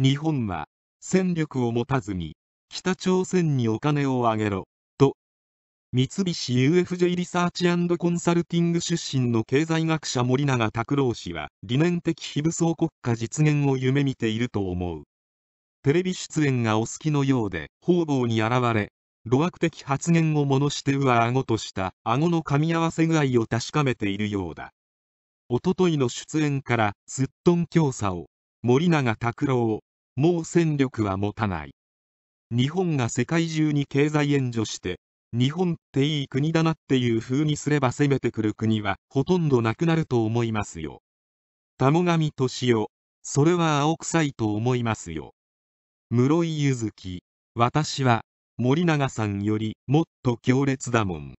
日本は戦力を持たずに北朝鮮にお金をあげろと三菱 UFJ リサーチコンサルティング出身の経済学者森永卓郎氏は理念的非武装国家実現を夢見ていると思うテレビ出演がお好きのようで方々に現れ露悪的発言をものして上顎とした顎の噛み合わせ具合を確かめているようだおとといの出演からすっとん強さを森永卓郎もう戦力は持たない日本が世界中に経済援助して日本っていい国だなっていう風にすれば攻めてくる国はほとんどなくなると思いますよ田母神敏夫それは青臭いと思いますよ室井ゆずき私は森永さんよりもっと強烈だもん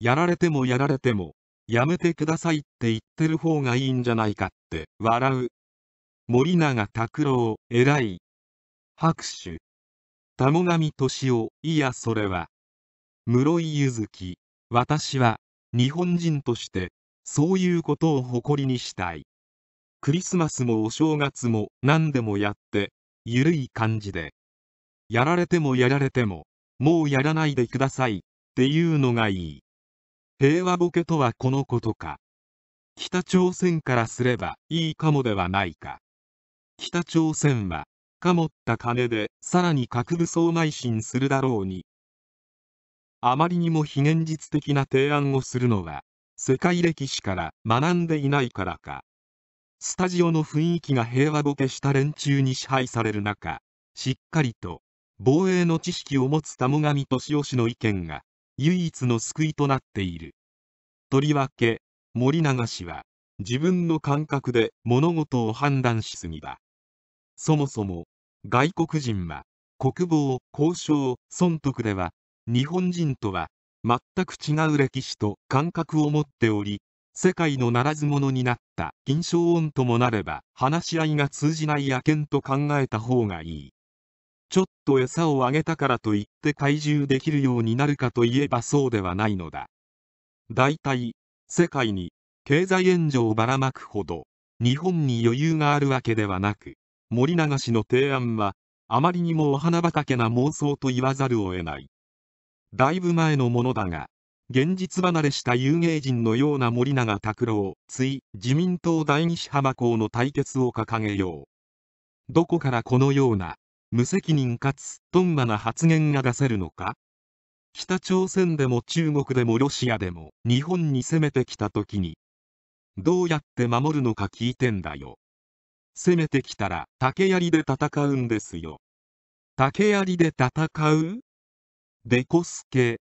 やられてもやられてもやめてくださいって言ってる方がいいんじゃないかって笑う森永卓郎偉い拍手田母神敏夫いやそれは室井ゆずき私は日本人としてそういうことを誇りにしたいクリスマスもお正月も何でもやってゆるい感じでやられてもやられてももうやらないでくださいっていうのがいい平和ボケとはこのことか北朝鮮からすればいいかもではないか北朝鮮は、かもった金でさらに核武装邁進するだろうに。あまりにも非現実的な提案をするのは、世界歴史から学んでいないからか。スタジオの雰囲気が平和ボケした連中に支配される中、しっかりと、防衛の知識を持つ田母上敏夫氏の意見が、唯一の救いとなっている。とりわけ、森永氏は、自分の感覚で物事を判断しすぎだ。そもそも外国人は国防交渉損得では日本人とは全く違う歴史と感覚を持っており世界のならず者になった金賞音ともなれば話し合いが通じない野犬と考えた方がいいちょっと餌をあげたからといって懐柔できるようになるかといえばそうではないのだ大体世界に経済援助をばらまくほど日本に余裕があるわけではなく森永氏の提案は、あまりにもお花畑な妄想と言わざるを得ない。だいぶ前のものだが、現実離れした有名人のような森永拓郎、つい自民党第二支浜校の対決を掲げよう。どこからこのような、無責任かつ、とんまな発言が出せるのか北朝鮮でも中国でもロシアでも日本に攻めてきた時にどうやって守るのか聞いてんだよ。攻めてきたら竹槍で戦うんですよ。竹槍で戦うでこすけ。